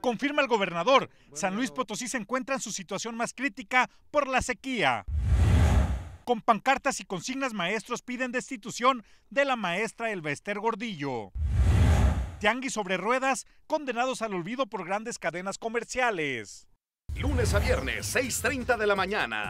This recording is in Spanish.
confirma el gobernador. San Luis Potosí se encuentra en su situación más crítica por la sequía. Con pancartas y consignas maestros piden destitución de la maestra Elvester Gordillo. Tianguis sobre ruedas condenados al olvido por grandes cadenas comerciales. Lunes a viernes, 6.30 de la mañana.